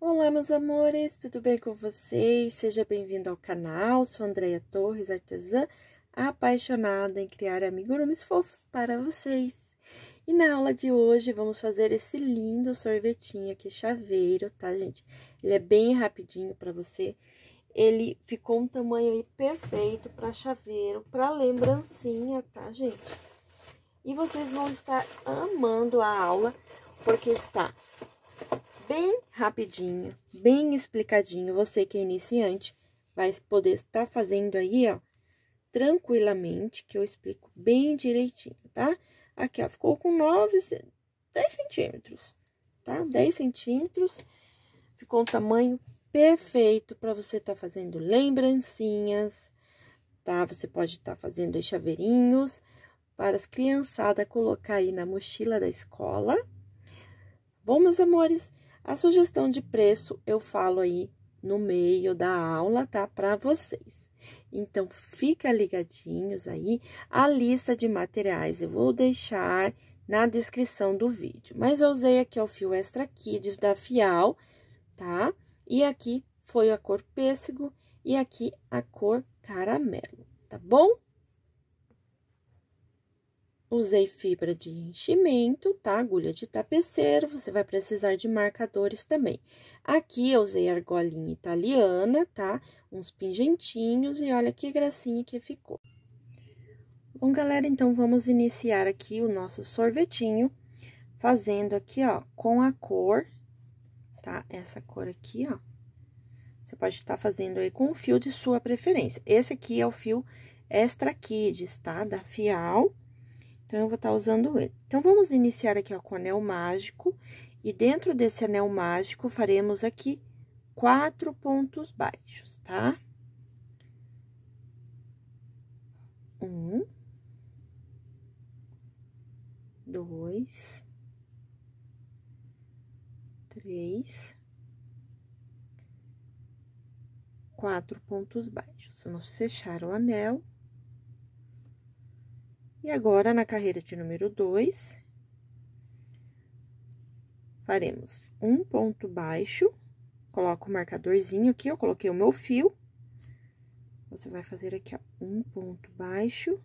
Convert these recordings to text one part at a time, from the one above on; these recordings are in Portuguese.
Olá, meus amores, tudo bem com vocês? Seja bem-vindo ao canal, sou Andreia Torres, artesã apaixonada em criar amigurumis fofos para vocês. E na aula de hoje, vamos fazer esse lindo sorvetinho aqui, chaveiro, tá, gente? Ele é bem rapidinho para você. Ele ficou um tamanho aí perfeito para chaveiro, para lembrancinha, tá, gente? E vocês vão estar amando a aula, porque está bem rapidinho, bem explicadinho. Você que é iniciante vai poder estar fazendo aí, ó, tranquilamente, que eu explico bem direitinho, tá? Aqui, ó, ficou com 9, 10 centímetros, tá? 10 centímetros, ficou um tamanho perfeito para você estar tá fazendo lembrancinhas, tá? Você pode estar tá fazendo chaveirinhos para as criançadas colocar aí na mochila da escola. Tá bom, meus amores, a sugestão de preço eu falo aí no meio da aula, tá? Para vocês. Então, fica ligadinhos aí. A lista de materiais eu vou deixar na descrição do vídeo. Mas eu usei aqui o fio Extra Kids da Fial, tá? E aqui foi a cor pêssego e aqui a cor caramelo, tá bom? Usei fibra de enchimento, tá? Agulha de tapeceiro, você vai precisar de marcadores também. Aqui eu usei argolinha italiana, tá? Uns pingentinhos e olha que gracinha que ficou. Bom, galera, então, vamos iniciar aqui o nosso sorvetinho, fazendo aqui, ó, com a cor, tá? Essa cor aqui, ó. Você pode estar tá fazendo aí com o fio de sua preferência. Esse aqui é o fio Extra Kids, tá? Da Fial. Fial. Então, eu vou estar tá usando ele. Então, vamos iniciar aqui, ó, com anel mágico. E dentro desse anel mágico, faremos aqui quatro pontos baixos, tá? Um. Dois. Três. Quatro pontos baixos. Vamos fechar o anel. E agora, na carreira de número 2, faremos um ponto baixo, coloco o marcadorzinho aqui, eu coloquei o meu fio. Você vai fazer aqui, ó, um ponto baixo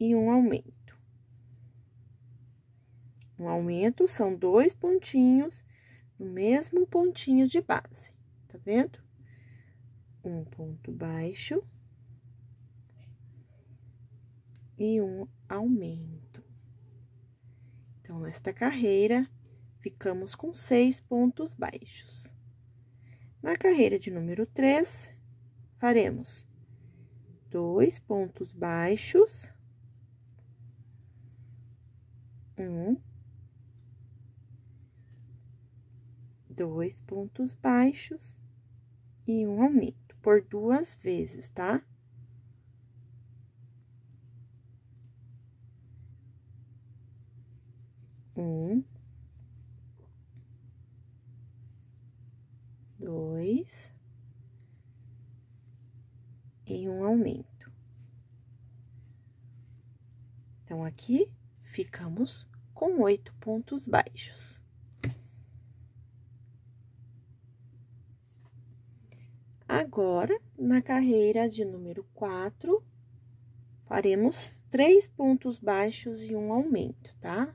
e um aumento. Um aumento são dois pontinhos no mesmo pontinho de base, tá vendo? Um ponto baixo e um aumento. Então, nesta carreira, ficamos com seis pontos baixos. Na carreira de número 3, faremos dois pontos baixos, um, dois pontos baixos e um aumento por duas vezes, tá? aqui, ficamos com oito pontos baixos. Agora, na carreira de número quatro, faremos três pontos baixos e um aumento, tá?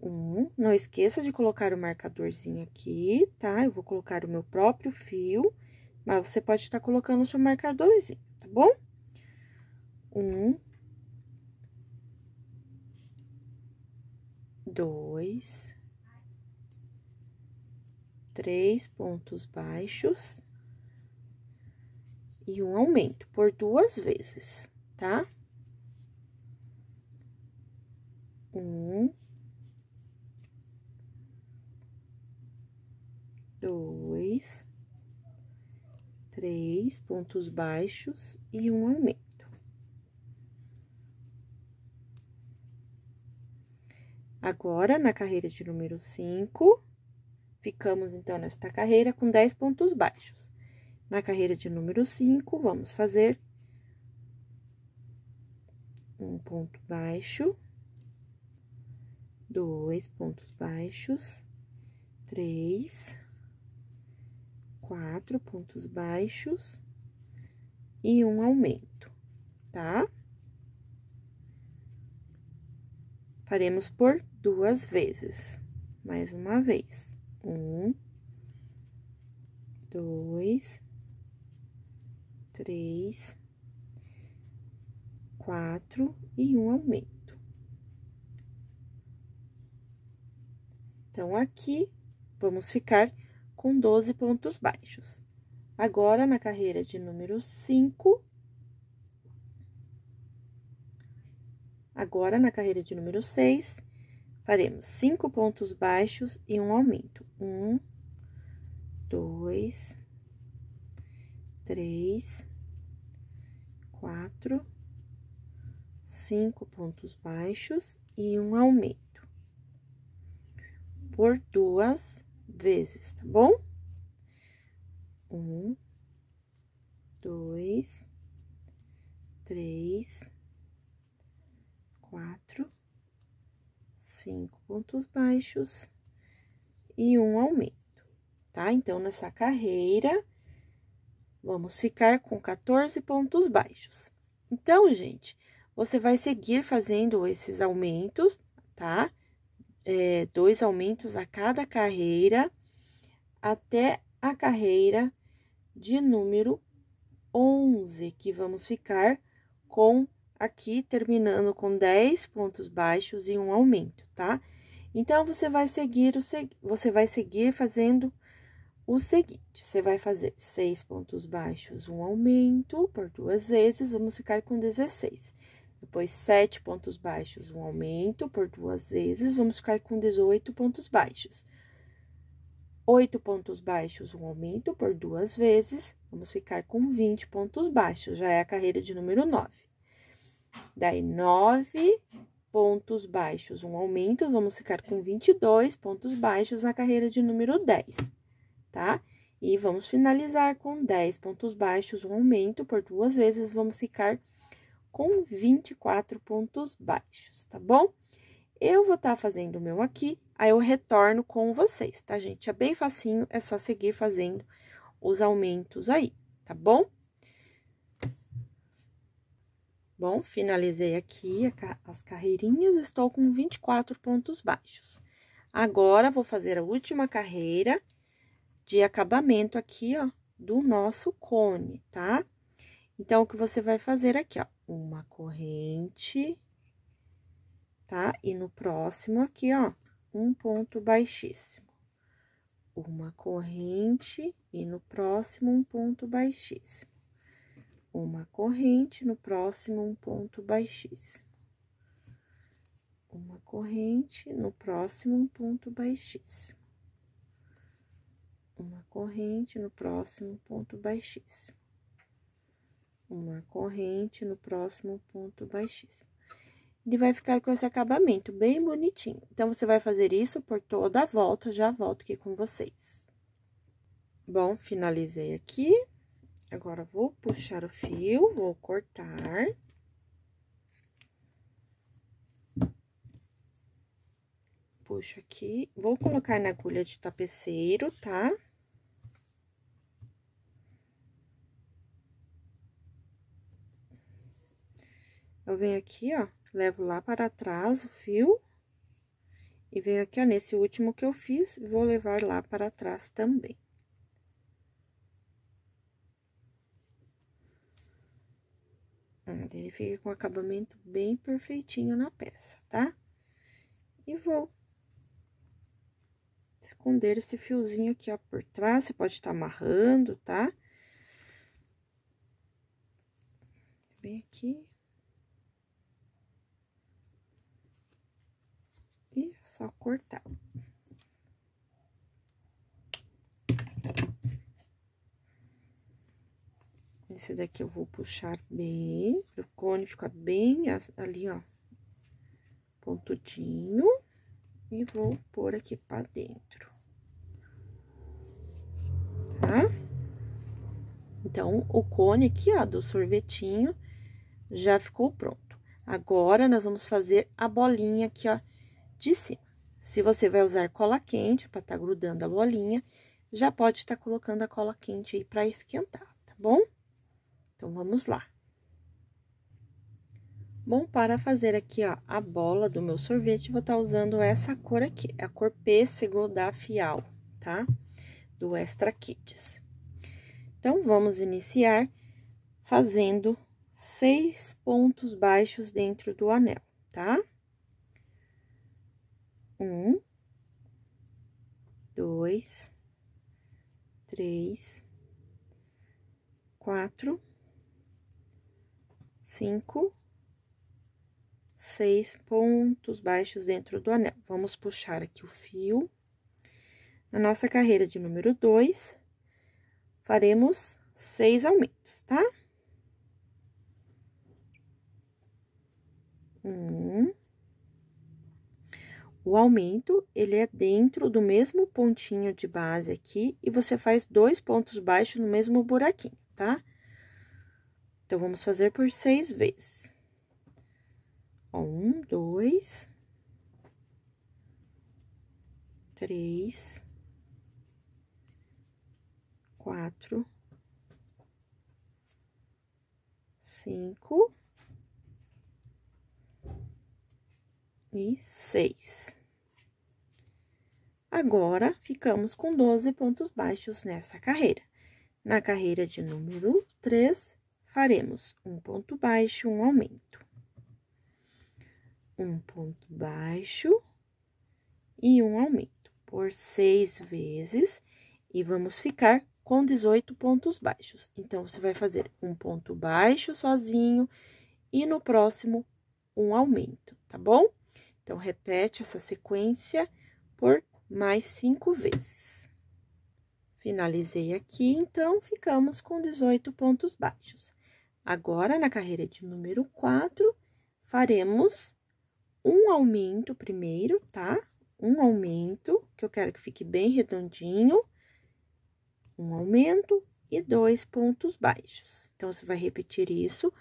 Um, não esqueça de colocar o marcadorzinho aqui, tá? Eu vou colocar o meu próprio fio, mas você pode estar colocando o seu marcadorzinho, tá bom? Um, dois, três pontos baixos e um aumento por duas vezes, tá? Um, dois, três pontos baixos e um aumento. Agora, na carreira de número 5, ficamos, então, nesta carreira com 10 pontos baixos. Na carreira de número 5, vamos fazer um ponto baixo, dois pontos baixos, três, quatro pontos baixos e um aumento, tá? Tá? Faremos por duas vezes. Mais uma vez. Um, dois, três, quatro e um aumento. Então, aqui, vamos ficar com 12 pontos baixos. Agora, na carreira de número 5, Agora, na carreira de número 6, faremos cinco pontos baixos e um aumento. Um, dois, três, quatro, cinco pontos baixos e um aumento. Por duas vezes, tá bom? Um, dois, três, quatro, cinco pontos baixos e um aumento, tá? Então, nessa carreira, vamos ficar com 14 pontos baixos. Então, gente, você vai seguir fazendo esses aumentos, tá? É, dois aumentos a cada carreira, até a carreira de número 11, que vamos ficar com aqui terminando com 10 pontos baixos e um aumento, tá? Então, você vai seguir, o seg... você vai seguir fazendo o seguinte, você vai fazer seis pontos baixos, um aumento por duas vezes, vamos ficar com 16. Depois, sete pontos baixos, um aumento por duas vezes, vamos ficar com 18 pontos baixos. Oito pontos baixos, um aumento por duas vezes, vamos ficar com 20 pontos baixos, já é a carreira de número 9. Daí, nove pontos baixos, um aumento, vamos ficar com 22 pontos baixos na carreira de número 10, tá? E vamos finalizar com 10 pontos baixos, um aumento por duas vezes, vamos ficar com 24 pontos baixos, tá bom? Eu vou estar tá fazendo o meu aqui, aí eu retorno com vocês, tá, gente? É bem facinho, é só seguir fazendo os aumentos aí, tá bom? Bom, finalizei aqui as carreirinhas, estou com 24 pontos baixos. Agora, vou fazer a última carreira de acabamento aqui, ó, do nosso cone, tá? Então, o que você vai fazer aqui, ó, uma corrente, tá? E no próximo aqui, ó, um ponto baixíssimo. Uma corrente e no próximo um ponto baixíssimo uma corrente, no próximo, um ponto baixíssimo. Uma corrente, no próximo, um ponto baixíssimo. Uma corrente, no próximo, ponto baixíssimo. Uma corrente, no próximo, ponto baixíssimo. Ele vai ficar com esse acabamento bem bonitinho. Então, você vai fazer isso por toda a volta, já volto aqui com vocês. Bom, finalizei aqui. Agora, vou puxar o fio, vou cortar. Puxo aqui, vou colocar na agulha de tapeceiro, tá? Eu venho aqui, ó, levo lá para trás o fio. E venho aqui, ó, nesse último que eu fiz, vou levar lá para trás também. Uhum. Ele fica com acabamento bem perfeitinho na peça, tá? E vou esconder esse fiozinho aqui, ó, por trás. Você pode estar tá amarrando, tá? Bem aqui. E é só cortar. Esse daqui eu vou puxar bem, o cone ficar bem ali, ó, pontudinho. E vou pôr aqui pra dentro. Tá? Então, o cone aqui, ó, do sorvetinho, já ficou pronto. Agora, nós vamos fazer a bolinha aqui, ó, de cima. Se você vai usar cola quente para estar tá grudando a bolinha, já pode estar tá colocando a cola quente aí para esquentar, tá bom? Então, vamos lá. Bom, para fazer aqui, ó, a bola do meu sorvete, vou estar tá usando essa cor aqui, é a cor pêssego da Fial, tá? Do Extra Kids. Então, vamos iniciar fazendo seis pontos baixos dentro do anel, tá? Um, dois, três, quatro cinco, seis pontos baixos dentro do anel. Vamos puxar aqui o fio. Na nossa carreira de número dois, faremos seis aumentos, tá? Um. O aumento, ele é dentro do mesmo pontinho de base aqui, e você faz dois pontos baixos no mesmo buraquinho, tá? Então, vamos fazer por seis vezes. um, dois, três, quatro, cinco e seis. Agora, ficamos com 12 pontos baixos nessa carreira. Na carreira de número 3, faremos um ponto baixo, um aumento. Um ponto baixo e um aumento por seis vezes e vamos ficar com 18 pontos baixos. Então, você vai fazer um ponto baixo sozinho e no próximo um aumento, tá bom? Então, repete essa sequência por mais cinco vezes. Finalizei aqui, então, ficamos com 18 pontos baixos. Agora, na carreira de número 4, faremos um aumento primeiro, tá? Um aumento, que eu quero que fique bem redondinho. Um aumento e dois pontos baixos. Então, você vai repetir isso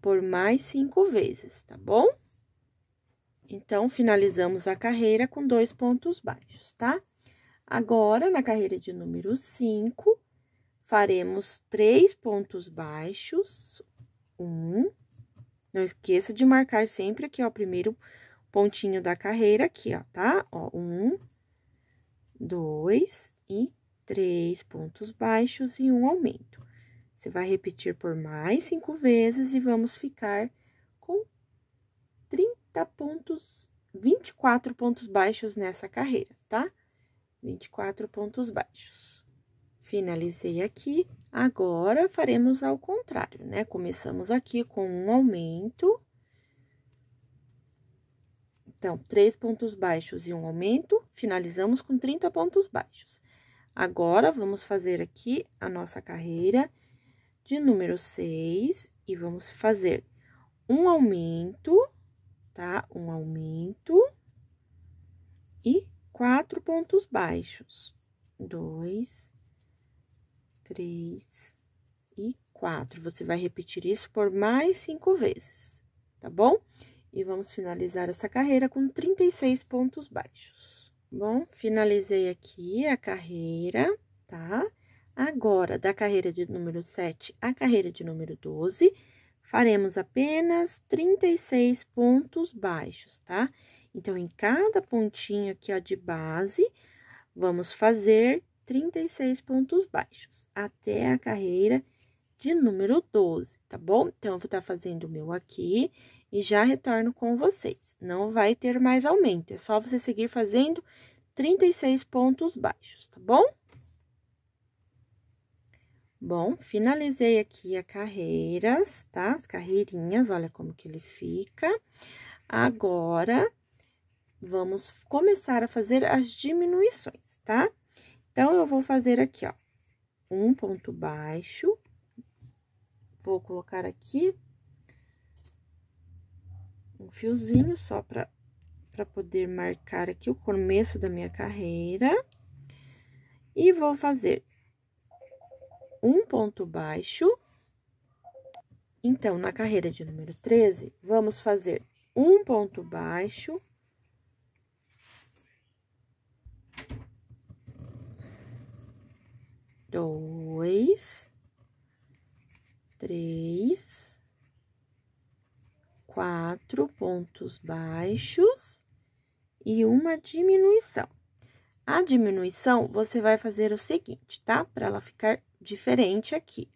por mais cinco vezes, tá bom? Então, finalizamos a carreira com dois pontos baixos, tá? Agora, na carreira de número 5, faremos três pontos baixos, um. Não esqueça de marcar sempre aqui, ó, o primeiro pontinho da carreira aqui, ó, tá? Ó, um, dois e três pontos baixos e um aumento. Você vai repetir por mais cinco vezes e vamos ficar com 30 pontos, 24 pontos baixos nessa carreira, tá? 24 pontos baixos. Finalizei aqui Agora, faremos ao contrário, né? Começamos aqui com um aumento. Então, três pontos baixos e um aumento, finalizamos com 30 pontos baixos. Agora, vamos fazer aqui a nossa carreira de número 6 e vamos fazer um aumento, tá? Um aumento e quatro pontos baixos. Dois, três e quatro. Você vai repetir isso por mais cinco vezes, tá bom? E vamos finalizar essa carreira com 36 pontos baixos. Bom, finalizei aqui a carreira, tá? Agora, da carreira de número 7 à carreira de número 12, faremos apenas 36 pontos baixos, tá? Então, em cada pontinho aqui, ó, de base, vamos fazer 36 pontos baixos, até a carreira de número 12, tá bom? Então, eu vou estar tá fazendo o meu aqui e já retorno com vocês. Não vai ter mais aumento, é só você seguir fazendo 36 pontos baixos, tá bom? Bom, finalizei aqui a carreiras, tá? As carreirinhas, olha como que ele fica. Agora, vamos começar a fazer as diminuições, tá? Então, eu vou fazer aqui, ó, um ponto baixo, vou colocar aqui um fiozinho só para para poder marcar aqui o começo da minha carreira. E vou fazer um ponto baixo. Então, na carreira de número 13, vamos fazer um ponto baixo, dois, três, quatro pontos baixos e uma diminuição. A diminuição, você vai fazer o seguinte, tá? Para ela ficar diferente aqui.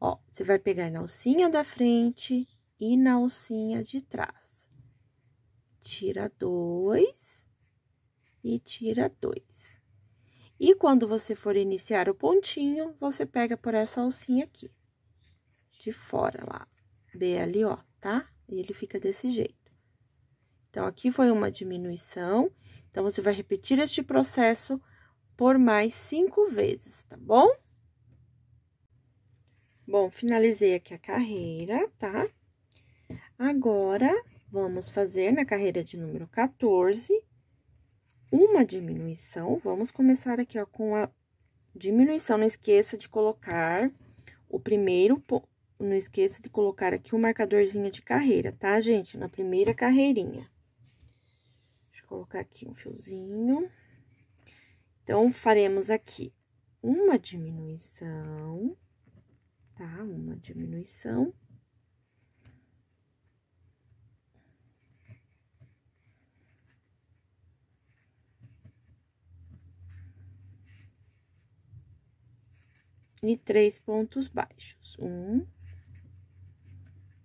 Ó, você vai pegar na alcinha da frente e na alcinha de trás. Tira dois e tira dois. E quando você for iniciar o pontinho, você pega por essa alcinha aqui, de fora lá, B ali, ó, tá? E ele fica desse jeito. Então, aqui foi uma diminuição. Então, você vai repetir este processo por mais cinco vezes, tá bom? Bom, finalizei aqui a carreira, tá? Agora, vamos fazer na carreira de número 14 uma diminuição, vamos começar aqui, ó, com a diminuição. Não esqueça de colocar o primeiro, não esqueça de colocar aqui o marcadorzinho de carreira, tá, gente? Na primeira carreirinha. Deixa eu colocar aqui um fiozinho. Então, faremos aqui uma diminuição, tá? Uma diminuição. e três pontos baixos. Um,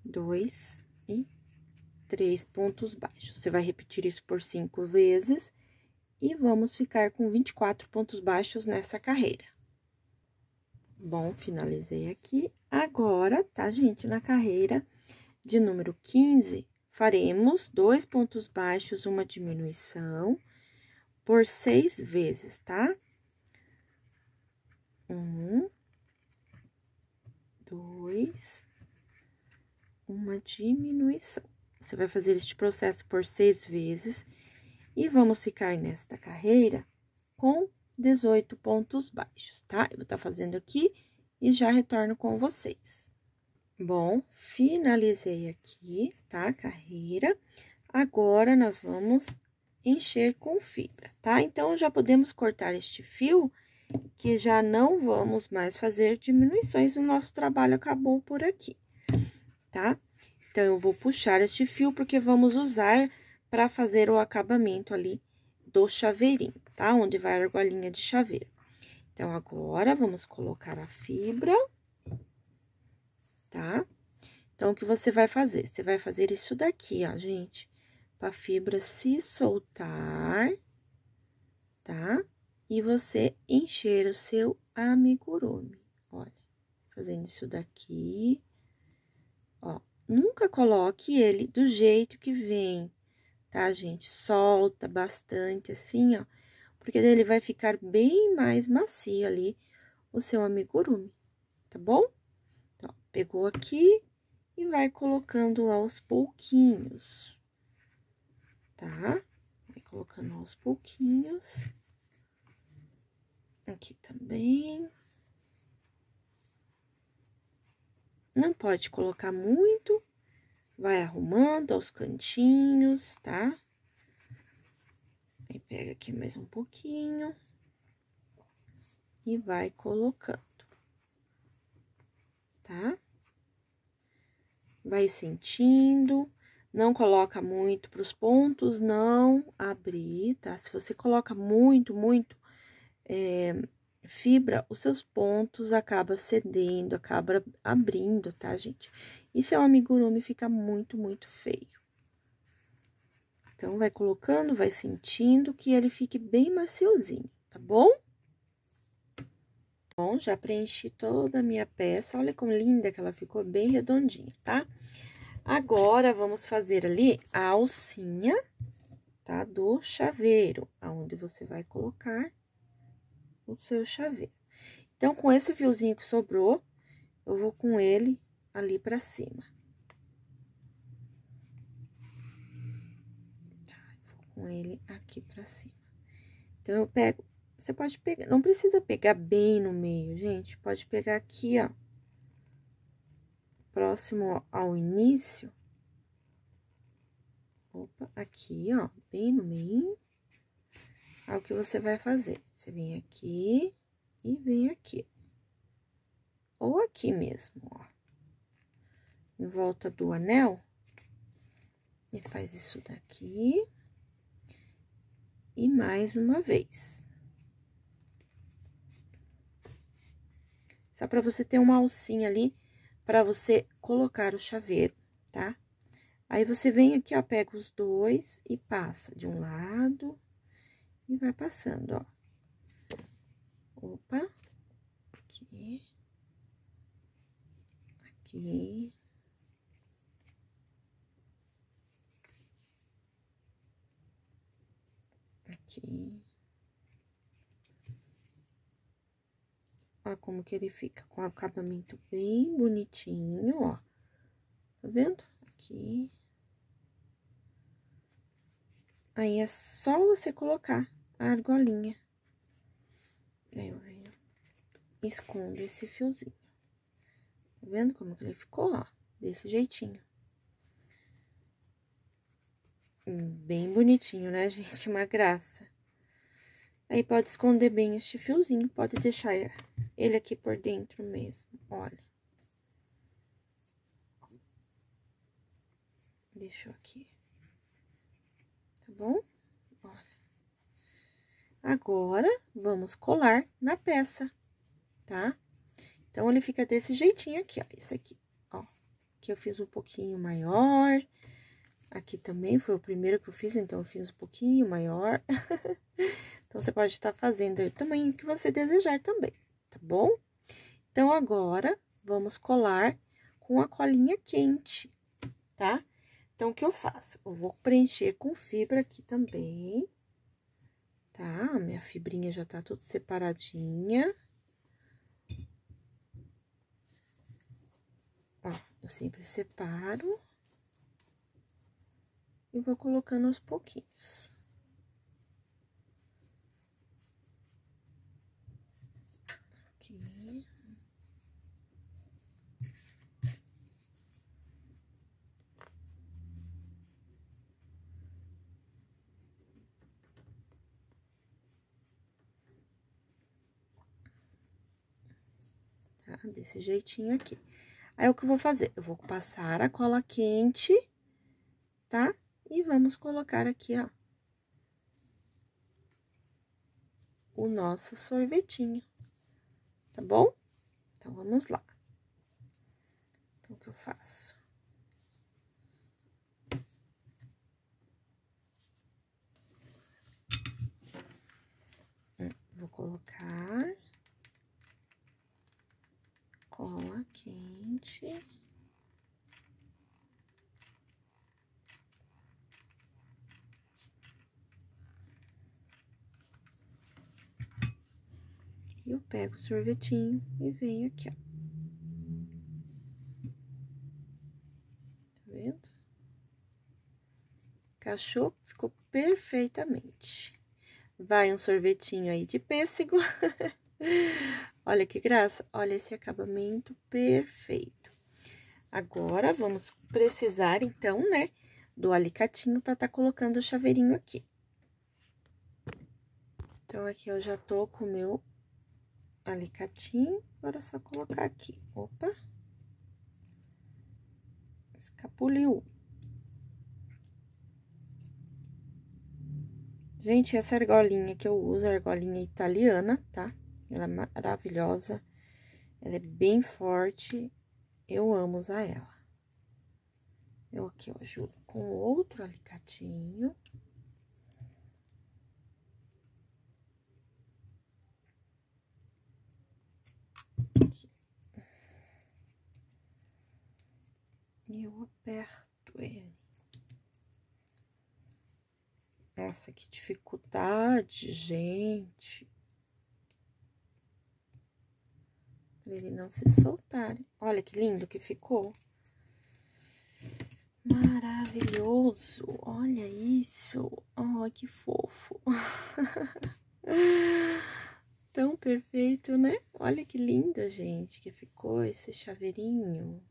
dois e três pontos baixos. Você vai repetir isso por cinco vezes e vamos ficar com 24 pontos baixos nessa carreira. Bom, finalizei aqui. Agora, tá, gente? Na carreira de número 15, faremos dois pontos baixos, uma diminuição por seis vezes, tá? Um, dois, uma diminuição. Você vai fazer este processo por seis vezes e vamos ficar nesta carreira com 18 pontos baixos, tá? Eu vou estar tá fazendo aqui e já retorno com vocês. Bom, finalizei aqui, tá? Carreira. Agora, nós vamos encher com fibra, tá? Então, já podemos cortar este fio que já não vamos mais fazer diminuições, o nosso trabalho acabou por aqui, tá? Então, eu vou puxar este fio, porque vamos usar para fazer o acabamento ali do chaveirinho, tá? Onde vai a argolinha de chaveiro. Então, agora, vamos colocar a fibra, tá? Então, o que você vai fazer? Você vai fazer isso daqui, ó, gente, pra fibra se soltar, tá? Tá? e você encher o seu amigurumi. Olha, fazendo isso daqui, ó. Nunca coloque ele do jeito que vem, tá, gente? Solta bastante assim, ó, porque ele vai ficar bem mais macio ali o seu amigurumi, tá bom? Então, pegou aqui e vai colocando aos pouquinhos, tá? Vai colocando aos pouquinhos. Aqui também. Não pode colocar muito. Vai arrumando aos cantinhos, tá? Aí, pega aqui mais um pouquinho. E vai colocando, tá? Vai sentindo. Não coloca muito para os pontos não abrir, tá? Se você coloca muito, muito, é, fibra, os seus pontos acaba cedendo, acaba abrindo, tá, gente? E seu amigurumi fica muito, muito feio. Então, vai colocando, vai sentindo que ele fique bem maciozinho, tá bom? Bom, já preenchi toda a minha peça. Olha como linda que ela ficou, bem redondinha, tá? Agora, vamos fazer ali a alcinha, tá? Do chaveiro, aonde você vai colocar o seu chaveiro. Então, com esse fiozinho que sobrou, eu vou com ele ali pra cima. Tá, vou com ele aqui pra cima. Então, eu pego... Você pode pegar... Não precisa pegar bem no meio, gente. Pode pegar aqui, ó. Próximo ao início. Opa, aqui, ó. Bem no meio. É o que você vai fazer. Você vem aqui e vem aqui. Ou aqui mesmo, ó. Em volta do anel. E faz isso daqui. E mais uma vez. Só pra você ter uma alcinha ali, pra você colocar o chaveiro, tá? Aí, você vem aqui, ó, pega os dois e passa de um lado e vai passando, ó. Opa. Aqui. Aqui. Aqui. Ó como que ele fica com o acabamento bem bonitinho, ó. Tá vendo? Aqui. Aí, é só você colocar a argolinha é. Aí eu escondo esse fiozinho. Tá vendo como que ele ficou, ó? Desse jeitinho. Bem bonitinho, né, gente? Uma graça. Aí, pode esconder bem este fiozinho, pode deixar ele aqui por dentro mesmo, olha. Deixou aqui. Tá bom? Agora, vamos colar na peça, tá? Então, ele fica desse jeitinho aqui, ó, esse aqui, ó. Aqui eu fiz um pouquinho maior, aqui também foi o primeiro que eu fiz, então eu fiz um pouquinho maior. então, você pode estar tá fazendo aí o tamanho que você desejar também, tá bom? Então, agora, vamos colar com a colinha quente, tá? Então, o que eu faço? Eu vou preencher com fibra aqui também tá? Minha fibrinha já tá tudo separadinha. Ó, eu sempre separo. E vou colocando aos pouquinhos. desse jeitinho aqui. Aí, o que eu vou fazer? Eu vou passar a cola quente, tá? E vamos colocar aqui, ó, o nosso sorvetinho, tá bom? Então, vamos lá. Então, o que eu faço? Hum, vou colocar cola quente. E eu pego o sorvetinho e venho aqui, ó. Tá vendo? Cachou, ficou perfeitamente. Vai um sorvetinho aí de pêssego. Olha que graça. Olha esse acabamento perfeito. Agora, vamos precisar, então, né, do alicatinho para estar tá colocando o chaveirinho aqui. Então, aqui eu já tô com o meu alicatinho. Agora, é só colocar aqui. Opa! Escapuliu. Gente, essa argolinha que eu uso, argolinha italiana, tá? Tá? Ela é maravilhosa. Ela é bem forte. Eu amo usar ela. Eu aqui, ó, juro, com outro alicatinho. E eu aperto ele. Nossa, que dificuldade, gente. ele não se soltar. Olha que lindo que ficou. Maravilhoso, olha isso. Oh, que fofo. Tão perfeito, né? Olha que linda, gente, que ficou esse chaveirinho.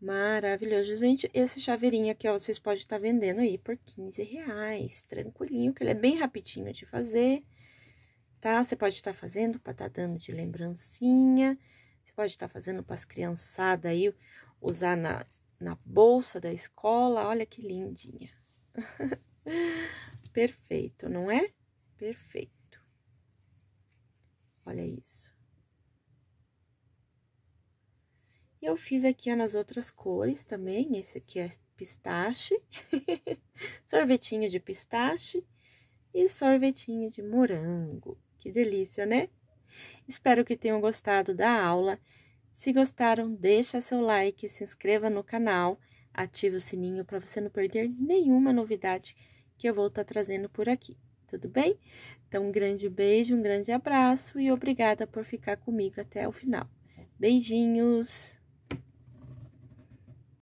Maravilhoso, gente. Esse chaveirinho aqui, ó, vocês podem estar tá vendendo aí por 15 reais. Tranquilinho, que ele é bem rapidinho de fazer tá? Você pode estar tá fazendo para estar tá dando de lembrancinha, você pode estar tá fazendo para as criançadas aí usar na, na bolsa da escola. Olha que lindinha. Perfeito, não é? Perfeito. Olha isso. E eu fiz aqui ó, nas outras cores também. Esse aqui é pistache. sorvetinho de pistache e sorvetinho de morango. Que delícia, né? Espero que tenham gostado da aula. Se gostaram, deixa seu like, se inscreva no canal, ative o sininho para você não perder nenhuma novidade que eu vou estar tá trazendo por aqui, tudo bem? Então, um grande beijo, um grande abraço e obrigada por ficar comigo até o final. Beijinhos!